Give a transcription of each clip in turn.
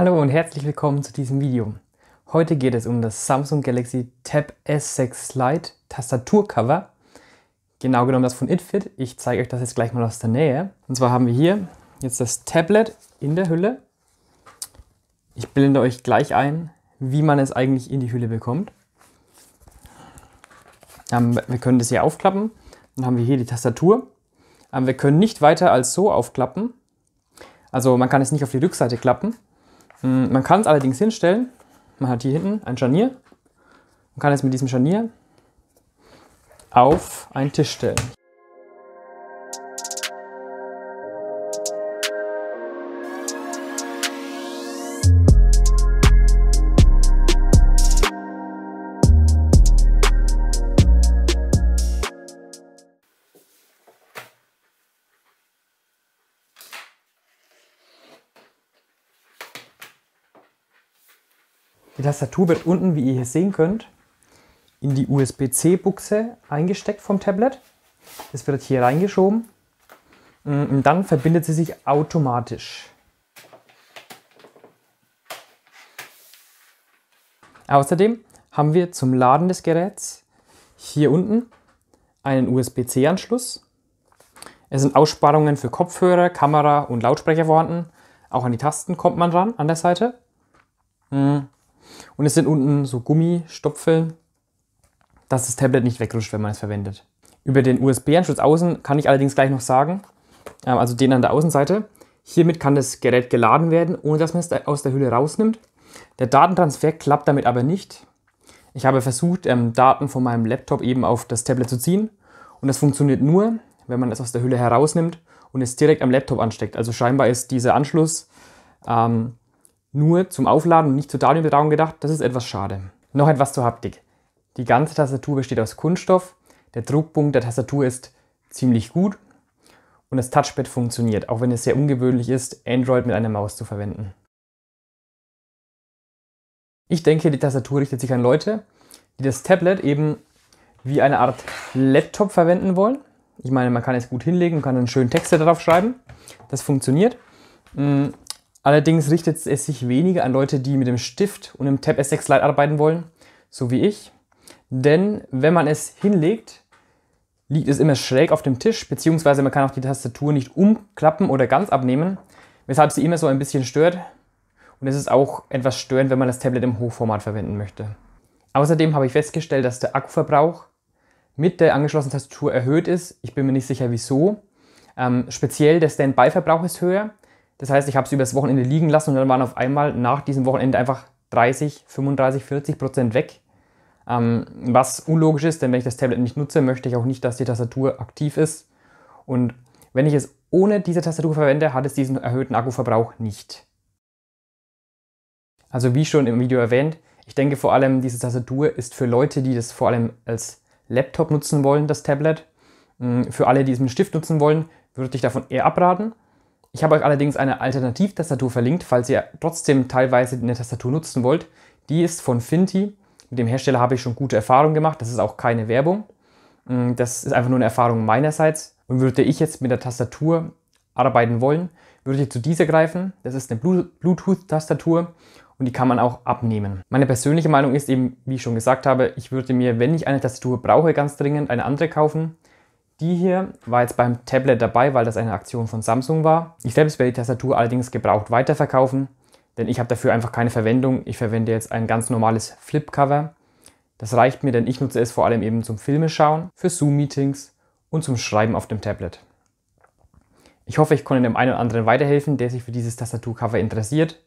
Hallo und herzlich willkommen zu diesem Video. Heute geht es um das Samsung Galaxy Tab S6 Lite Tastaturcover. Genau genommen das von ItFit. Ich zeige euch das jetzt gleich mal aus der Nähe. Und zwar haben wir hier jetzt das Tablet in der Hülle. Ich blende euch gleich ein, wie man es eigentlich in die Hülle bekommt. Ähm, wir können das hier aufklappen. Dann haben wir hier die Tastatur. Ähm, wir können nicht weiter als so aufklappen. Also man kann es nicht auf die Rückseite klappen, hm, man kann es allerdings hinstellen. Man hat hier hinten ein Scharnier und kann es mit diesem Scharnier auf einen Tisch stellen. Die Tastatur wird unten, wie ihr hier sehen könnt, in die USB-C-Buchse eingesteckt vom Tablet. Es wird hier reingeschoben mm, und dann verbindet sie sich automatisch. Außerdem haben wir zum Laden des Geräts hier unten einen USB-C-Anschluss. Es sind Aussparungen für Kopfhörer, Kamera und Lautsprecher vorhanden. Auch an die Tasten kommt man ran an der Seite. Mm. Und es sind unten so Gummistopfe, dass das Tablet nicht wegrutscht, wenn man es verwendet. Über den USB-Anschluss außen kann ich allerdings gleich noch sagen, ähm, also den an der Außenseite. Hiermit kann das Gerät geladen werden, ohne dass man es aus der Hülle rausnimmt. Der Datentransfer klappt damit aber nicht. Ich habe versucht, ähm, Daten von meinem Laptop eben auf das Tablet zu ziehen und das funktioniert nur, wenn man es aus der Hülle herausnimmt und es direkt am Laptop ansteckt. Also scheinbar ist dieser Anschluss ähm, nur zum Aufladen und nicht zur Darmbedauung gedacht. Das ist etwas schade. Noch etwas zur Haptik. Die ganze Tastatur besteht aus Kunststoff. Der Druckpunkt der Tastatur ist ziemlich gut und das Touchpad funktioniert, auch wenn es sehr ungewöhnlich ist, Android mit einer Maus zu verwenden. Ich denke, die Tastatur richtet sich an Leute, die das Tablet eben wie eine Art Laptop verwenden wollen. Ich meine, man kann es gut hinlegen, und kann dann schön Texte darauf schreiben. Das funktioniert. Mm, Allerdings richtet es sich weniger an Leute, die mit dem Stift und dem Tab S6 Lite arbeiten wollen, so wie ich. Denn wenn man es hinlegt, liegt es immer schräg auf dem Tisch, beziehungsweise man kann auch die Tastatur nicht umklappen oder ganz abnehmen, weshalb sie immer so ein bisschen stört. Und es ist auch etwas störend, wenn man das Tablet im Hochformat verwenden möchte. Außerdem habe ich festgestellt, dass der Akkuverbrauch mit der angeschlossenen Tastatur erhöht ist. Ich bin mir nicht sicher wieso. Ähm, speziell der Standby-Verbrauch ist höher das heißt, ich habe sie übers Wochenende liegen lassen und dann waren auf einmal nach diesem Wochenende einfach 30, 35, 40 Prozent weg. Ähm, was unlogisch ist, denn wenn ich das Tablet nicht nutze, möchte ich auch nicht, dass die Tastatur aktiv ist. Und wenn ich es ohne diese Tastatur verwende, hat es diesen erhöhten Akkuverbrauch nicht. Also wie schon im Video erwähnt, ich denke vor allem, diese Tastatur ist für Leute, die das vor allem als Laptop nutzen wollen, das Tablet. Hm, für alle, die es mit Stift nutzen wollen, würde ich davon eher abraten. Ich habe euch allerdings eine Alternativtastatur verlinkt, falls ihr trotzdem teilweise eine Tastatur nutzen wollt. Die ist von Finti. Mit dem Hersteller habe ich schon gute Erfahrungen gemacht. Das ist auch keine Werbung. Mm, das ist einfach nur eine Erfahrung meinerseits. Und würde ich jetzt mit der Tastatur arbeiten wollen, würde ich zu dieser greifen. Das ist eine Bluetooth-Tastatur und die kann man auch abnehmen. Meine persönliche Meinung ist eben, wie ich schon gesagt habe, ich würde mir, wenn ich eine Tastatur brauche, ganz dringend eine andere kaufen. Die hier war jetzt beim Tablet dabei, weil das eine Aktion von Samsung war. Ich selbst werde die Tastatur allerdings gebraucht weiterverkaufen, denn ich habe dafür einfach keine Verwendung. Ich verwende jetzt ein ganz normales Flipcover. Das reicht mir, denn ich nutze es vor allem eben zum Filmeschauen, für Zoom-Meetings und zum Schreiben auf dem Tablet. Ich hoffe, ich konnte dem einen oder anderen weiterhelfen, der sich für dieses Tastaturcover interessiert.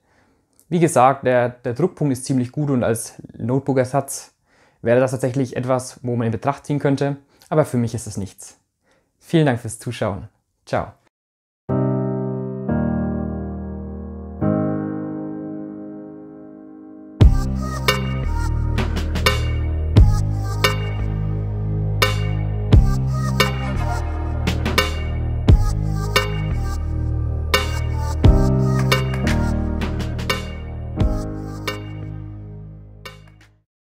Wie gesagt, der, der Druckpunkt ist ziemlich gut und als Notebook-Ersatz wäre das tatsächlich etwas, wo man in Betracht ziehen könnte, aber für mich ist es nichts. Vielen Dank fürs Zuschauen. Ciao.